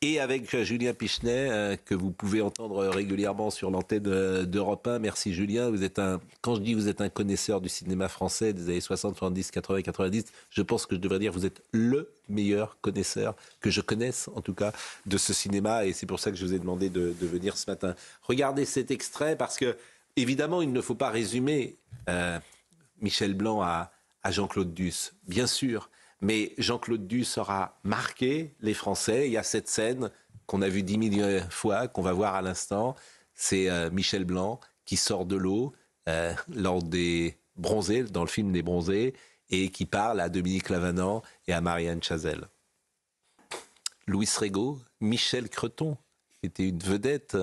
et avec euh, Julien Pichenet, euh, que vous pouvez entendre régulièrement sur l'antenne euh, d'Europe 1. Merci Julien, vous êtes un, quand je dis vous êtes un connaisseur du cinéma français des années 60, 70, 80, 90, je pense que je devrais dire vous êtes le meilleur connaisseur que je connaisse en tout cas de ce cinéma et c'est pour ça que je vous ai demandé de, venir ce matin. Regardez cet extrait parce que évidemment il ne faut pas résumer Michel Blanc à, à Jean-Claude Duss, bien sûr, mais Jean-Claude Du sera marqué les Français. Il y a cette scène qu'on a vue dix mille fois, qu'on va voir à l'instant. C'est euh, Michel Blanc qui sort de l'eau euh, lors des bronzés, dans le film des bronzés, et qui parle à Dominique Lavanant et à Marianne Chazelle. Louis Rego, Michel Creton, qui était une vedette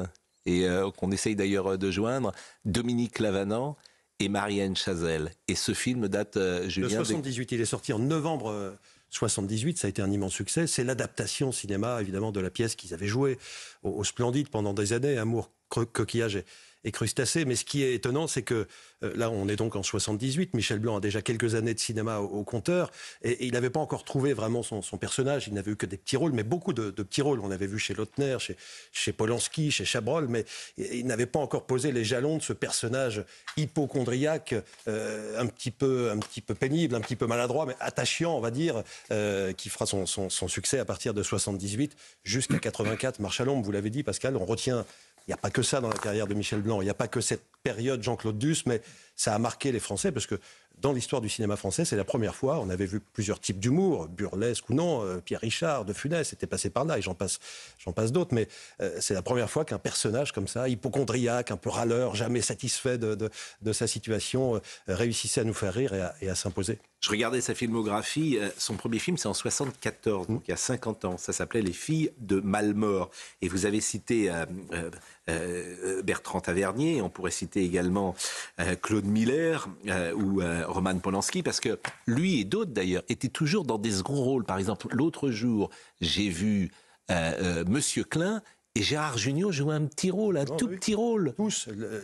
et euh, qu'on essaye d'ailleurs de joindre, Dominique Lavanant, et Marianne Chazelle. Et ce film date, euh, Julien... De 78, il est sorti en novembre 78, euh, ça a été un immense succès. C'est l'adaptation cinéma, évidemment, de la pièce qu'ils avaient jouée au, au, Splendide pendant des années, Amour, Coquillage et crustacés. Mais ce qui est étonnant, c'est que euh, là, on est donc en 78. Michel Blanc a déjà quelques années de cinéma au, compteur et, il n'avait pas encore trouvé vraiment son, personnage. Il n'avait eu que des petits rôles, mais beaucoup de, petits rôles. On avait vu chez Lautner, chez, Polanski, chez Chabrol, mais il n'avait pas encore posé les jalons de ce personnage hypochondriaque, euh, un, petit peu, un petit peu pénible, un petit peu maladroit, mais attachant, on va dire, euh, qui fera son, son, succès à partir de 78 jusqu'à 84. Marche vous l'avez dit, Pascal, on retient il n'y a pas que ça dans la carrière de Michel Blanc. Il n'y a pas que cette période Jean-Claude Duss, mais ça a marqué les Français parce que dans l'histoire du cinéma français, c'est la première fois. On avait vu plusieurs types d'humour, burlesque ou non, euh, Pierre Richard, De Funès était passé par là, et j'en passe, j'en passe d'autres. Mais euh, c'est la première fois qu'un personnage comme ça, hypochondriaque, un peu râleur, jamais satisfait de, de, sa situation, euh, réussissait à nous faire rire et à, s'imposer. Je regardais sa filmographie. Son premier film, c'est en 74, donc il y a 50 ans. Ça s'appelait Les filles de Malmort. Et vous avez cité Bertrand Tavernier. On pourrait citer également Claude Miller ou Roman Polanski, parce que lui et d'autres d'ailleurs étaient toujours dans des seconds rôles. Par exemple, l'autre jour, j'ai vu euh, euh, Monsieur Klein et Gérard junior joue un petit rôle, un oh, tout petit rôle.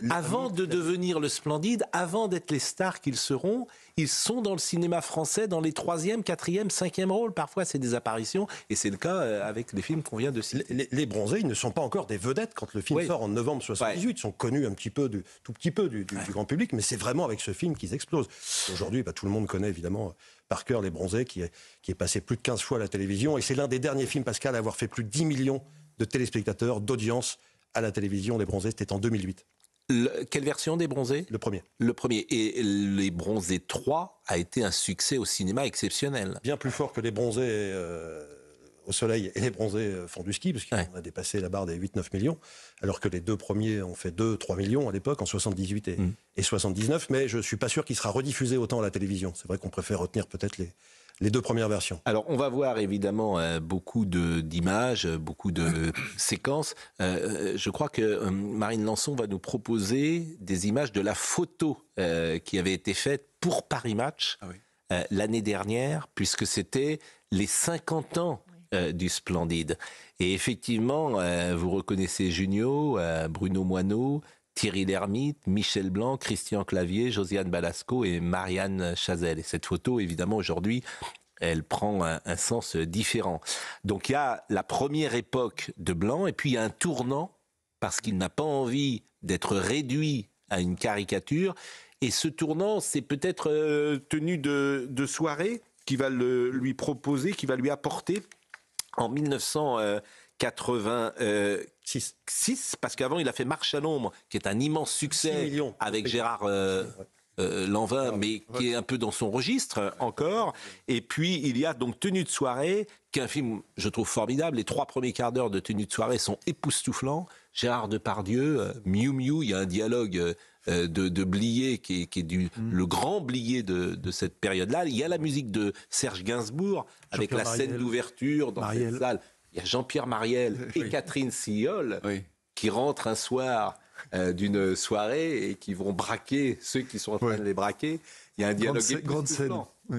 avant de devenir le splendide, avant d'être les stars qu'ils seront, ils sont dans le cinéma français dans les troisième, quatrième, cinquième rôles. Parfois, c'est des apparitions, et c'est le cas euh, avec les films qu'on vient de Les, bronzés, ils ne sont pas encore des vedettes quand le film sort en novembre 78. Ils sont connus un petit peu, du, tout petit peu du, grand public, mais c'est vraiment avec ce film qu'ils explosent. Aujourd'hui, bah, tout le monde connaît évidemment euh, par cœur Les Bronzés, qui est, qui est passé plus de 15 fois à la télévision, et c'est l'un des derniers films, Pascal, à avoir fait plus de 10 millions de téléspectateurs, d'audience à la télévision les bronzés. C'était en 2008. quelle version des Bronzés Le premier. Le premier. Et les Bronzés 3 a été un succès au cinéma exceptionnel. Bien plus fort que les Bronzés euh, au soleil et les Bronzés euh, font du ski, puisqu'on a dépassé la barre des 8-9 millions, alors que les deux premiers ont fait 2-3 millions à l'époque, en 78 et, mm. et 79. Mais je ne suis pas sûr qu'il sera rediffusé autant à la télévision. C'est vrai qu'on préfère retenir peut-être les, les deux premières versions. Alors, on va voir évidemment beaucoup d'images, beaucoup de euh, séquences. Euh, euh, je crois que Marine Lançon va nous proposer des images de la photo qui avait été faite pour Paris Match ah l'année dernière, puisque c'était les 50 ans du Splendide. Et effectivement, vous reconnaissez Junio, Bruno Moineau, Thierry Lhermitte, Michel Blanc, Christian Clavier, Josiane Balasco et Marianne Chazelle. Et cette photo, évidemment, aujourd'hui, elle prend un, sens différent. Donc il y a la première époque de Blanc, et puis il y a un tournant, parce qu'il n'a pas envie d'être réduit à une caricature. Et ce tournant, c'est peut-être euh, tenu de, soirée qui va le, lui proposer, qui va lui apporter en 1900. 86, parce qu'avant, il a fait Marche à l'ombre, qui est un immense succès avec Gérard. Euh, euh, Lanvin, mais qui est un peu dans son registre euh, encore. Et puis, il y a donc Tenue de soirée, qui est un film, je trouve, formidable. Les trois premiers quarts d'heure de Tenue de soirée sont époustouflants. Gérard Depardieu, Miu Miu, il y a un dialogue de, de qui est, du, mm. le grand Blier de, cette période-là. Il y a la musique de Serge Gainsbourg, avec la scène d'ouverture dans cette salle il y a Jean-Pierre Mariel et Catherine Sillol qui rentrent un soir euh, d'une soirée et qui vont braquer ceux qui sont en train de les braquer. Il y a un dialogue grande, scène.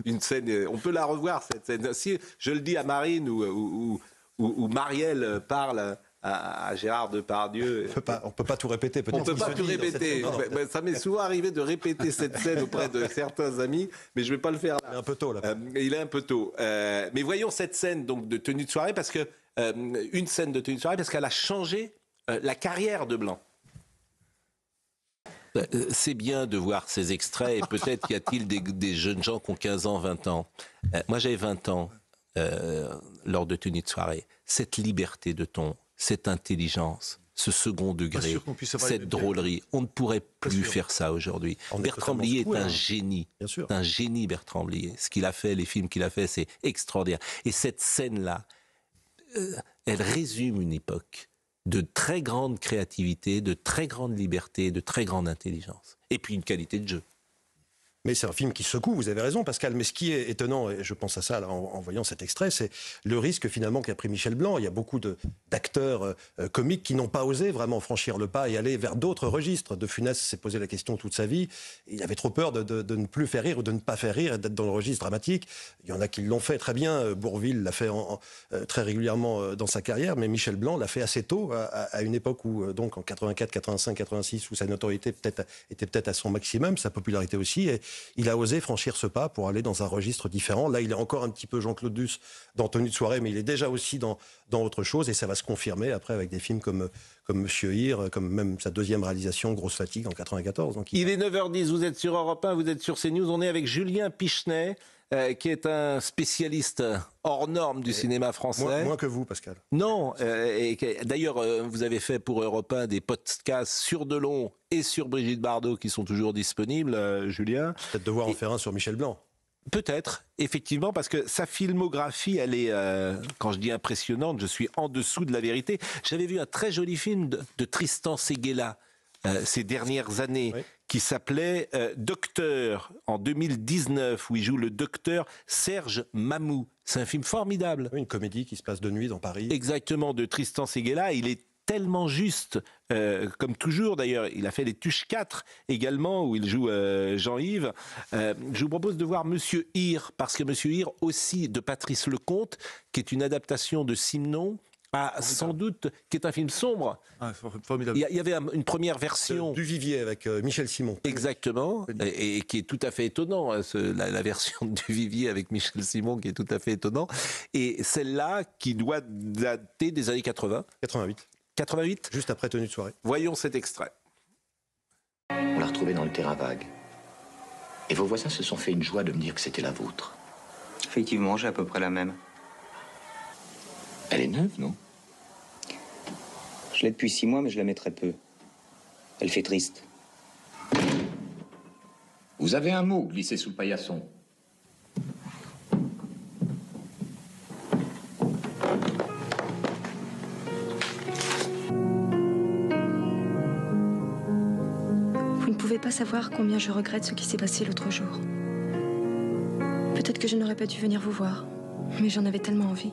Une scène, euh, on peut la revoir cette scène. Si je le dis à Marine ou, ou, Marielle parle à, Gérard Depardieu. On ne peut pas tout répéter. Peut-être on peut pas tout répéter. ça m'est souvent arrivé de répéter cette scène auprès de certains amis, mais je ne vais pas le faire là. Il est un peu tôt là. Euh, il est un peu tôt. mais voyons cette scène donc de tenue de soirée parce que euh, une scène de tenue de soirée parce qu'elle a changé euh, la carrière de Blanc. Euh, c'est bien de voir ces extraits et peut-être y a-t-il des, jeunes gens qui ont 15 ans, 20 ans. moi j'avais 20 ans lors de tenue de soirée. Cette liberté de ton, cette intelligence, ce second degré, cette drôlerie. On ne pourrait plus faire ça aujourd'hui. Bertrand Blier est, un hein. génie. un génie, Bertrand Blier. Ce qu'il a fait, les films qu'il a fait, c'est extraordinaire. Et cette scène-là, elle résume une époque de très grande créativité, de très grande liberté, de très grande intelligence. Et puis une qualité de jeu. Mais c'est un film qui secoue, vous avez raison, Pascal. Mais ce qui est étonnant, et je pense à ça en, voyant cet extrait, c'est le risque finalement qu'a pris Michel Blanc. Il y a beaucoup d'acteurs euh, euh, comiques qui n'ont pas osé vraiment franchir le pas et aller vers d'autres registres. De Funès s'est posé la question toute sa vie. Il avait trop peur de, ne plus faire rire ou de ne pas faire rire et d'être dans le registre dramatique. Il y en a qui l'ont fait très bien. Euh, Bourville l'a fait très régulièrement dans sa carrière, mais Michel Blanc l'a fait assez tôt, à, une époque où, donc en 84, 85, 86, où sa notoriété peut était peut-être à son maximum, sa popularité aussi. Et, il a osé franchir ce pas pour aller dans un registre différent. Là, il est encore un petit peu Jean-Claude Duss dans Tenue de soirée, mais il est déjà aussi dans, dans autre chose et ça va se confirmer après avec des films comme, comme Monsieur Hir, comme même sa deuxième réalisation, Grosse Fatigue en 94. il... est 9h10, vous êtes sur Europe 1, vous êtes sur CNews, on est avec Julien Pichenet euh, qui est un spécialiste hors norme du cinéma français. Moins, que vous, Pascal. Non. Euh, et, d'ailleurs, euh, vous avez fait pour Europe 1 des podcasts sur Delon et sur Brigitte Bardot qui sont toujours disponibles, Julien. Peut-être devoir en faire un sur Michel Blanc. Peut-être, effectivement, parce que sa filmographie, elle est, quand je dis impressionnante, je suis en dessous de la vérité. J'avais vu un très joli film de, Tristan Seguela ces dernières années, qui s'appelait euh, Docteur en 2019, où il joue le docteur Serge Mamou. C'est un film formidable. une comédie qui se passe de nuit dans Paris. Exactement, de Tristan Seguela. Il est tellement juste, euh, comme toujours d'ailleurs. Il a fait les Tuches 4 également, où il joue euh, Jean-Yves. je vous propose de voir Monsieur Hir, parce que Monsieur Hir aussi, de Patrice Lecomte, qui est une adaptation de Simon, sans doute, qui est un film sombre. Ah, il y, avait une première version. Euh, du Vivier avec euh, Michel Simon. Exactement, et, qui est tout à fait étonnant, hein, la, version du Vivier avec Michel Simon, qui est tout à fait étonnant. Et celle-là, qui doit dater des années 80. 88. 88 Juste après tenue de soirée. Voyons cet extrait. On l'a retrouvée dans le terrain vague. Et vos voisins se sont fait une joie de me dire que c'était la vôtre. Effectivement, j'ai à peu près la même. Elle est neuve, non je l'ai depuis six mois, mais je la mets très peu. Elle fait triste. Vous avez un mot glissé sous le paillasson. Vous ne pouvez pas savoir combien je regrette ce qui s'est passé l'autre jour. Peut-être que je n'aurais pas dû venir vous voir, mais j'en avais tellement envie.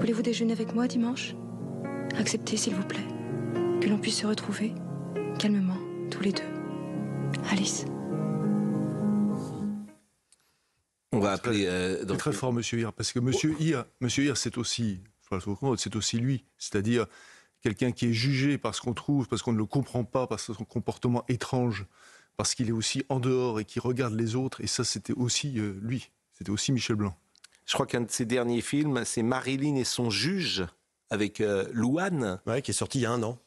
Voulez-vous déjeuner avec moi dimanche Acceptez, s'il vous plaît, que l'on puisse se retrouver calmement, tous les deux. Alice. On va appeler. Euh, Très fort, euh, Monsieur Hir, parce que Monsieur oh. Hir, Monsieur Hir, c'est aussi, c'est aussi lui, c'est-à-dire quelqu'un qui est jugé parce qu'on trouve, parce qu'on ne le comprend pas, parce son comportement étrange, parce qu'il est aussi en dehors et qui regarde les autres. Et ça, c'était aussi euh, lui, c'était aussi Michel Blanc. Je crois qu'un de ses derniers films, c'est Marilyn et son juge avec euh, Louane. Oui, qui est sorti il y a un an.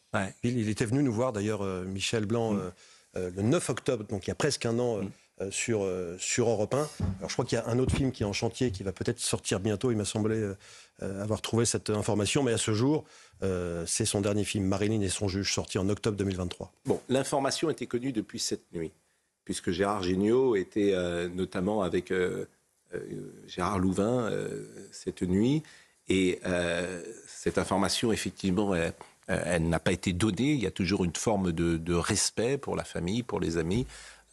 Il, était venu nous voir d'ailleurs, euh, Michel Blanc, mm. euh, le 9 octobre, donc il y a presque un an. Mm. sur, sur Europe 1. Alors, je crois qu'il y a un autre film qui est en chantier, qui va peut-être sortir bientôt. Il m'a semblé avoir trouvé cette information, mais à ce jour, c'est son dernier film, Marilyn et son juge, sorti en octobre 2023. Bon, l'information était connue depuis cette nuit, puisque Gérard Géniaud était notamment avec Gérard Louvain cette nuit. Et euh, cette information, effectivement, euh, elle, n'a pas été donnée. Il y a toujours une forme de, respect pour la famille, pour les amis.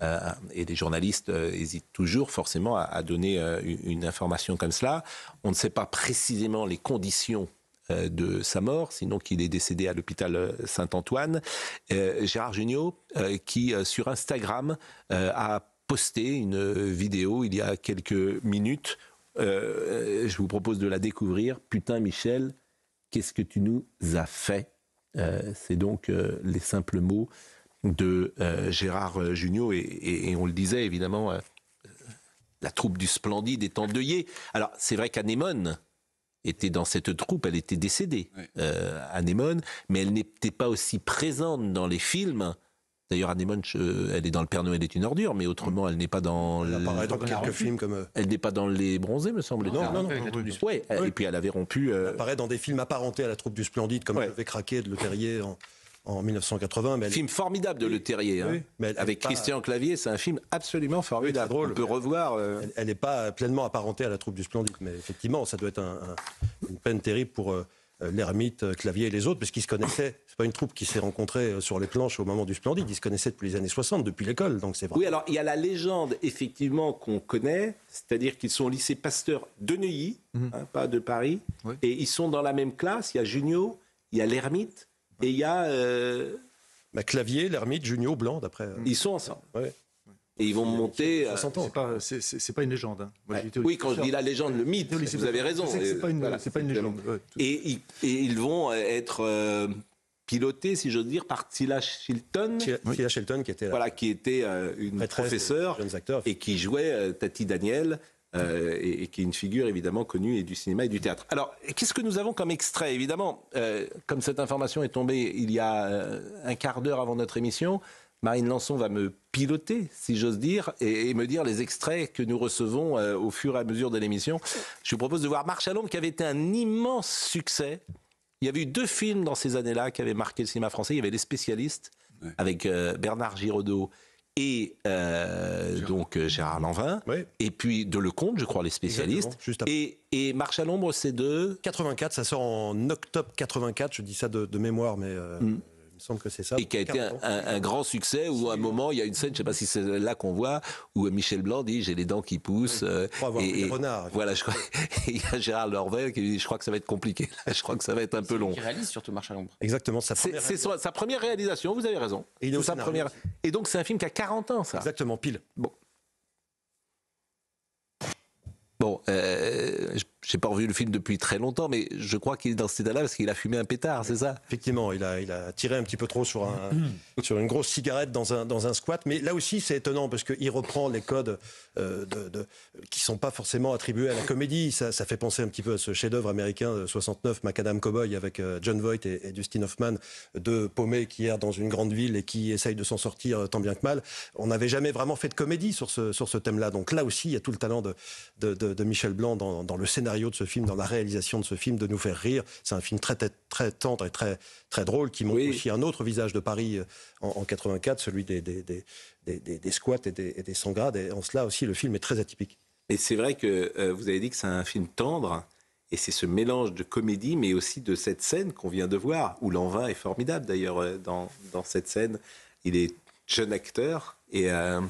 Euh, et les journalistes hésitent toujours forcément à, donner une information comme cela. On ne sait pas précisément les conditions de sa mort, sinon qu'il est décédé à l'hôpital Saint-Antoine. Gérard Jugnot, qui sur Instagram a posté une vidéo il y a quelques minutes euh, je vous propose de la découvrir. Putain, Michel, qu'est-ce que tu nous as fait euh, C'est donc euh, les simples mots de Gérard Jugnot. Et, on le disait, évidemment, la troupe du Splendide est endeuillée. Alors, c'est vrai qu'Anémone était dans cette troupe, elle était décédée, Anémone, mais elle n'était pas aussi présente dans les films D'ailleurs, Anne Munch, euh, elle est dans Le Père Noël est une ordure, mais autrement, elle n'est pas dans. Elle apparaît dans quelques films comme. Euh, elle n'est pas dans Les Bronzés, me semble t il Non, non, non. Ouais, et puis elle avait rompu. Euh, elle apparaît dans des films apparentés à La Troupe du Splendide, comme Le avait craqué de Le Terrier en 1980. Mais Film formidable de Le Terrier. hein. mais Avec Christian Clavier, c'est un film absolument formidable. Oui, drôle, On peut revoir. Elle n'est pas pleinement apparentée à la troupe du Splendide, mais effectivement, ça doit être une peine terrible pour. Euh, l'ermite, euh, Clavier et les autres, parce qu'ils se connaissaient. n'est pas une troupe qui s'est rencontrée euh, sur les planches au moment du Splendide. Ils se connaissaient depuis les années 60, depuis l'école. Donc c'est vrai. Oui, alors il y a la légende effectivement qu'on connaît, c'est-à-dire qu'ils sont au lycée Pasteur de Neuilly, mhm. hein, pas de Paris, et ils sont dans la même classe. Il y a Junio, il y a l'ermite, et il y a euh... Bah, Clavier, l'ermite, Junio, Blanc, d'après. Ils sont ensemble. Ouais. Et ils vont monter. On s'entend, c'est pas, pas, une légende. Hein. oui, quand je dis la légende, le mythe, vous avez raison. C'est euh, pas, pas, une légende. et, ils vont euh, être euh, pilotés, si j'ose dire, par Tila Shilton. Tila, qui était, là. voilà, qui était une professeure et qui jouait Tati Daniel. et, qui est une figure évidemment connue et du cinéma et du théâtre. Alors, qu'est-ce que nous avons comme extrait Évidemment, comme cette information est tombée il y a un quart d'heure avant notre émission, Marine Lançon va me piloter, si j'ose dire, et, me dire les extraits que nous recevons euh, au fur et à mesure de l'émission. Je vous propose de voir Marche à l'ombre, qui avait été un immense succès. Il y avait eu deux films dans ces années-là qui avaient marqué le cinéma français. Il y avait Les Spécialistes, avec euh, Bernard Giraudot et euh, donc Gérard Lanvin, et puis de Lecomte, je crois, les spécialistes. Juste et, Marche à l'ombre, c'est de 84, ça sort en octobre 84, je dis ça de, mémoire, mais mm semble que c'est ça. Et qui a été un, grand succès où à un moment, il y a une scène, je ne sais pas si c'est là qu'on voit, où Michel Blanc dit J'ai les dents qui poussent. Voilà, je crois. il y a Gérard Lorvet qui dit Je crois que ça va être compliqué. je crois que ça va être un peu long. Qui réalise surtout Marche à l'ombre. Exactement. C'est sa première réalisation, vous avez raison. Et, il sa première... et donc, c'est un film qui a 40 ans, ça. Exactement, pile. Bon. Bon, euh, n'ai pas revu le film depuis très longtemps, mais je crois qu'il est dans cet état-là parce qu'il a fumé un pétard, c'est ça Effectivement, il a, il a tiré un petit peu trop sur, un, mm. sur une grosse cigarette dans un, dans un squat. Mais là aussi, c'est étonnant parce qu'il reprend les codes qui euh, de, qui sont pas forcément attribués à la comédie. Ça, ça fait penser un petit peu à ce chef-d'œuvre américain de 69, Macadam Cowboy, avec euh, John Voight et, Dustin Hoffman, deux paumés qui errent dans une grande ville et qui essayent de s'en sortir euh, tant bien que mal. On n'avait jamais vraiment fait de comédie sur ce, sur ce thème-là. Donc là aussi, il y a tout le talent de, de, Michel Blanc dans, dans le scénario de ce film, dans la réalisation de ce film, de nous faire rire. C'est un film très, très, tendre et très, très drôle qui montre aussi un autre visage de Paris euh, en, 84, celui des, des, des, des, des squats et des, et Et en cela aussi, le film est très atypique. Mais c'est vrai que euh, vous avez dit que c'est un film tendre. Et c'est ce mélange de comédie, mais aussi de cette scène qu'on vient de voir, où l'envin est formidable d'ailleurs euh, dans, dans cette scène. Il est jeune acteur. Et euh,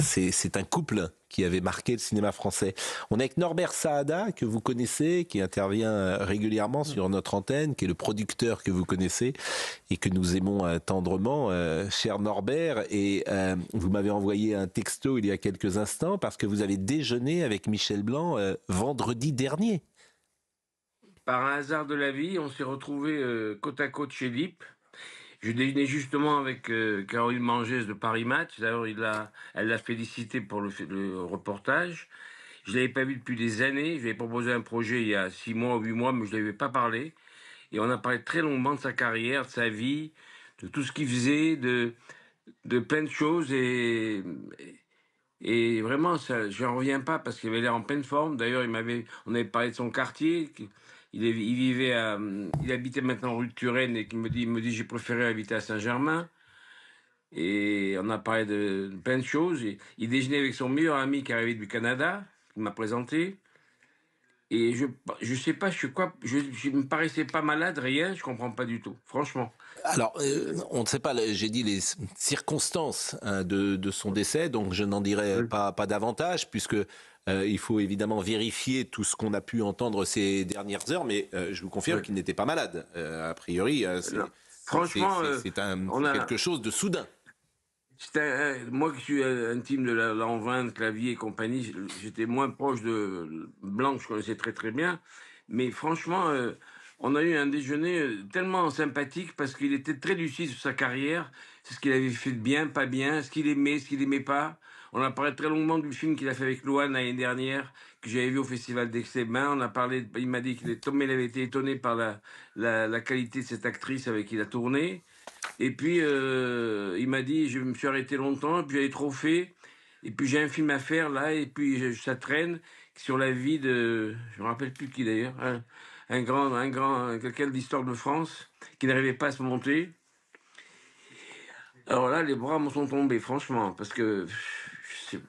c'est un couple qui avait marqué le cinéma français. On est avec Norbert Saada, que vous connaissez, qui intervient euh, régulièrement sur notre antenne, qui est le producteur que vous connaissez et que nous aimons euh, tendrement, cher Norbert. Et vous m'avez envoyé un texto il y a quelques instants parce que vous avez déjeuné avec Michel Blanc vendredi dernier. Par un hasard de la vie, on s'est retrouvés côte à côte chez Lip je déjeunais justement avec euh, Caroline Mangès de Paris Match. D'ailleurs, il elle l'a félicité pour le, reportage. Je ne l'avais pas vu depuis des années. Je lui ai proposé un projet il y a six mois ou huit mois, mais je ne avais pas parlé. Et on a parlé très longuement de sa carrière, de sa vie, de tout ce qu'il faisait, de, de plein de choses. Et, et vraiment, je n'en reviens pas parce qu'il avait l'air en pleine forme. D'ailleurs, il m'avait, on avait parlé de son quartier. Il, vivait il habitait maintenant rue de Turenne et qui me dit, il me dit, j'ai préféré habiter à Saint-Germain. Et on a parlé de plein de choses. il déjeunait avec son meilleur ami qui arrivait du Canada, qui m'a présenté. Et je je sais pas, je suis quoi, je, me paraissais pas malade, rien, je comprends pas du tout, franchement. Alors, euh, on ne sait pas, j'ai dit les circonstances hein, de, de, son décès, donc je n'en dirai pas, pas davantage, puisque euh, il faut évidemment vérifier tout ce qu'on a pu entendre ces dernières heures, mais euh, je vous confirme qu'il n'était pas malade. Euh, a priori, c'est, franchement, c'est, quelque chose de soudain. moi qui suis intime de la de Clavier et compagnie, j'étais moins proche de Blanche. je connaissais très très bien. Mais franchement, on a eu un déjeuner tellement sympathique parce qu'il était très lucide sur sa carrière, c'est ce qu'il avait fait de bien, pas bien, ce qu'il aimait, ce qu'il n'aimait pas. On a parlé très longuement du film qu'il a fait avec Luan l'année dernière, que j'avais vu au Festival d'excès ben, On a parlé, il m'a dit que il avait été étonné par la, qualité de cette actrice avec qui il a tourné. Et puis, euh, il m'a dit, je me suis arrêté longtemps, puis j'avais trop fait. Et puis j'ai un film à faire là, et puis ça traîne sur la vie de, je me rappelle plus qui d'ailleurs, hein. un, grand, un grand, quelqu'un d'histoire de France qui n'arrivait pas à se monter. Alors là, les bras me sont tombés, franchement, parce que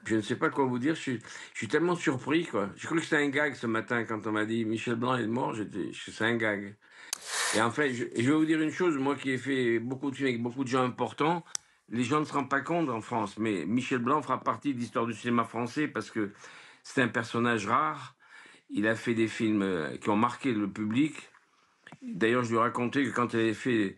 je ne sais pas quoi vous dire. Je suis, tellement surpris, quoi. Je crois que c'est un gag ce matin quand on m'a dit Michel Blanc est mort. J'étais, c'est un gag. Et en fait, je, vais vous dire une chose. Moi qui ai fait beaucoup de films avec beaucoup de gens importants, les gens ne se rendent pas compte en France. Mais Michel Blanc fera partie de l'histoire du cinéma français parce que c'est un personnage rare. Il a fait des films euh, qui ont marqué le public. D'ailleurs, je lui raconté que quand il avait fait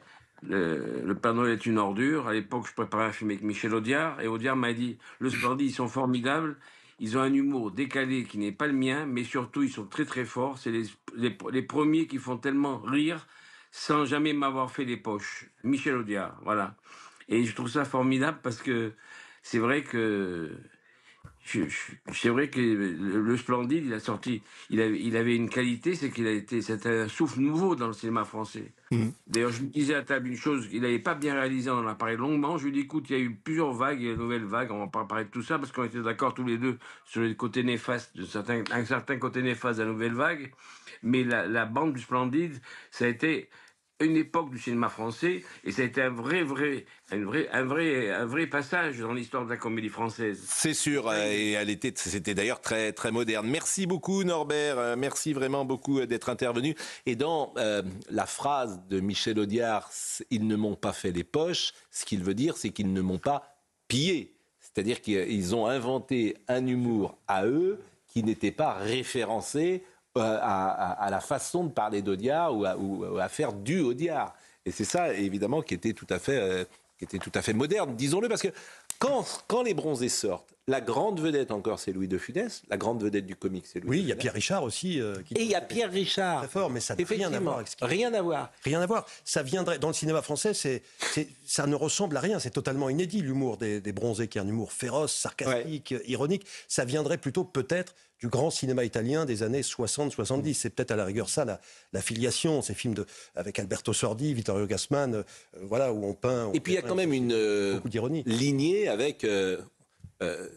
le, panneau est une ordure. À l'époque, je préparais un film avec Michel Audiard et Audiard m'a dit Le Splendid, ils sont formidables. Ils ont un humour décalé qui n'est pas le mien, mais surtout, ils sont très très forts. C'est les, les premiers qui font tellement rire sans jamais m'avoir fait les poches. Michel Audiard, voilà. Et je trouve ça formidable parce que c'est vrai que c'est vrai que le Splendide, il a sorti, il avait, il avait une qualité, c'est qu'il a été, c'était un souffle nouveau dans le cinéma français. Mmh. D'ailleurs, je me disais à table une chose, il n'avait pas bien réalisé, on en a parlé longuement. Je lui dis, écoute, il y a eu plusieurs vagues, il y a une nouvelle vague, on va pas parler de tout ça, parce qu'on était d'accord tous les deux sur le côté néfaste, de un certain côté néfaste de la nouvelle vague. Mais la, la bande du Splendide, ça a été, une époque du cinéma français, et ça a été un vrai, vrai, un vrai, un vrai, un vrai passage dans l'histoire de la comédie française. C'est sûr, euh, et elle était, c'était d'ailleurs très, très moderne. Merci beaucoup Norbert, euh, merci vraiment beaucoup euh, d'être intervenu. Et dans la phrase de Michel Audiard, ils ne m'ont pas fait les poches, ce qu'il veut dire, c'est qu'ils ne m'ont pas pillé. C'est-à-dire qu'ils ont inventé un humour à eux qui n'était pas référencé euh, à, la façon de parler d'Audiard ou à, faire du Audiard. Et c'est ça, évidemment, qui était tout à fait, euh, qui était tout à fait moderne, disons-le, parce que quand, quand les bronzés sortent, la grande vedette encore, c'est Louis de Funès. La grande vedette du comique, c'est Louis. Oui, il y a Pierre Richard aussi. Euh, Et il y a Pierre Richard. Très fort, mais ça n'a rien à voir. Rien à voir. Rien à voir. Ça viendrait dans le cinéma français, c'est, ça ne ressemble à rien. C'est totalement inédit l'humour des, bronzés, qui est un humour féroce, sarcastique, ironique. Ça viendrait plutôt peut-être du grand cinéma italien des années 60-70. C'est peut-être à la rigueur ça la, filiation, ces films de, avec Alberto Sordi, Vittorio Gassman, euh, voilà où on peint. Et puis il y a quand même une euh, lignée avec euh,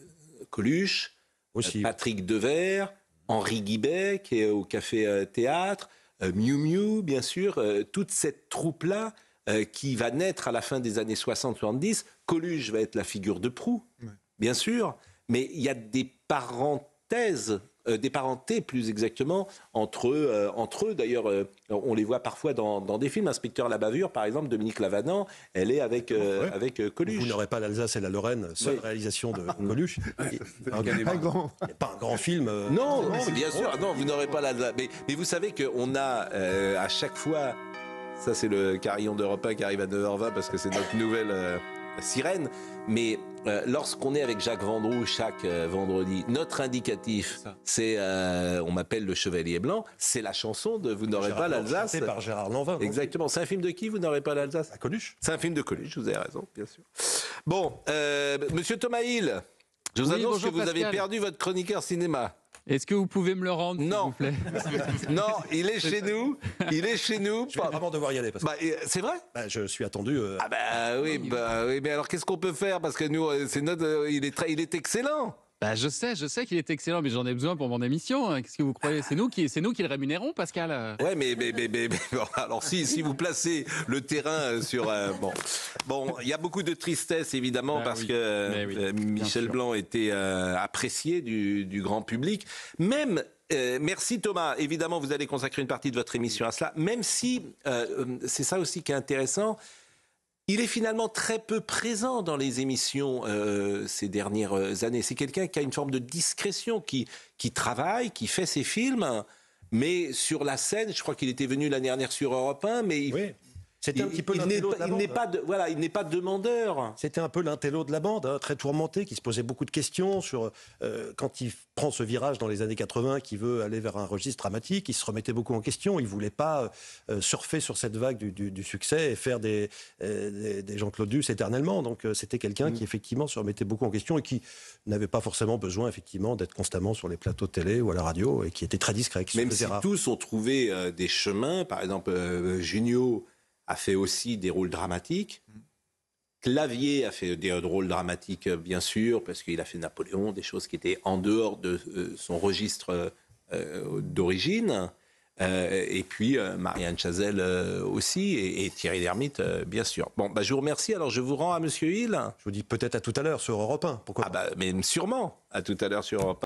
Coluche, Aussi. Patrick Devers, Henri Guibet qui est au Café euh, Théâtre, euh, Miu Miu, bien sûr, toute cette troupe-là qui va naître à la fin des années 60-70. Coluche va être la figure de proue, bien sûr, mais il y a des parenthèses euh, des parentés plus exactement entre eux. entre eux. D'ailleurs, euh, on les voit parfois dans, des films. Inspecteur la bavure, par exemple, Dominique Lavanan, elle est avec, euh, avec Coluche. Vous n'aurez pas l'Alsace et la Lorraine, seule réalisation de Coluche. Pas un grand film. non, bien sûr, non, vous n'aurez pas l'Alsace. Mais, vous savez qu'on a à chaque fois... Ça, c'est le carillon de repas qui arrive à 9h20 parce que c'est notre nouvelle sirène, mais euh, lorsqu'on est avec Jacques Vendroux chaque euh, vendredi, notre indicatif, c'est euh, On m'appelle le Chevalier Blanc, c'est la chanson de Vous n'aurez pas l'Alsace. C'est par Gérard Lanvin. Exactement. C'est un film de qui Vous n'aurez pas l'Alsace Coluche. C'est un film de Coluche, vous avez raison, bien sûr. Bon, monsieur Thomas Hill, je vous annonce que vous avez perdu votre chroniqueur cinéma. Est-ce que vous pouvez me le rendre, s'il vous plaît Non, il est chez nous. Il est chez nous. Je vais vraiment devoir y aller. Bah, c'est vrai bah, Je suis attendu. Euh, ah bah, oui, mais alors qu'est-ce qu'on peut faire Parce que nous, euh, c'est notre, euh, il, est très, il est excellent. Bah, je sais, je sais qu'il est excellent, mais j'en ai besoin pour mon émission. Hein. Qu'est-ce que vous croyez C'est nous qui, c'est nous qui le rémunérons, Pascal. Euh. Ouais, mais, alors si, vous placez le terrain euh, sur euh, bon, bon, il y a beaucoup de tristesse évidemment bah parce que Michel Blanc était apprécié du, grand public, même merci Thomas. Évidemment, vous allez consacrer une partie de votre émission à cela, même si c'est ça aussi qui est intéressant. Il est finalement très peu présent dans les émissions euh, ces dernières euh, années. C'est quelqu'un qui a une forme de discrétion, qui, qui travaille, qui fait ses films. Mais sur la scène, je crois qu'il était venu l'année dernière sur Europe 1, mais il pas de, voilà, il n'est pas demandeur. C'était un peu l'intello de la bande, hein, très tourmenté, qui se posait beaucoup de questions sur euh, quand il prend ce virage dans les années 80, qui veut aller vers un registre dramatique, il se remettait beaucoup en question. Il voulait pas euh, surfer sur cette vague du, succès et faire des, euh, des Jean-Claude éternellement. Donc c'était quelqu'un qui mm. effectivement se remettait beaucoup en question et qui n'avait pas forcément besoin effectivement d'être constamment sur les plateaux télé ou à la radio et qui était très discret. Même si tous ont trouvé des chemins, par exemple Junio a fait aussi des rôles dramatiques. Clavier a fait des rôles dramatiques, bien sûr, parce qu'il a fait Napoléon, des choses qui étaient en dehors de euh, son registre euh, d'origine. Euh, et puis Marianne Chazelle aussi, et, Thierry Lhermitte, bien sûr. Bon, bah, je vous remercie. Alors, je vous rends à Monsieur Hill. Je vous dis peut-être à tout à l'heure sur Europe 1. Pourquoi ah bah, Mais sûrement, à tout à l'heure sur Europe 1.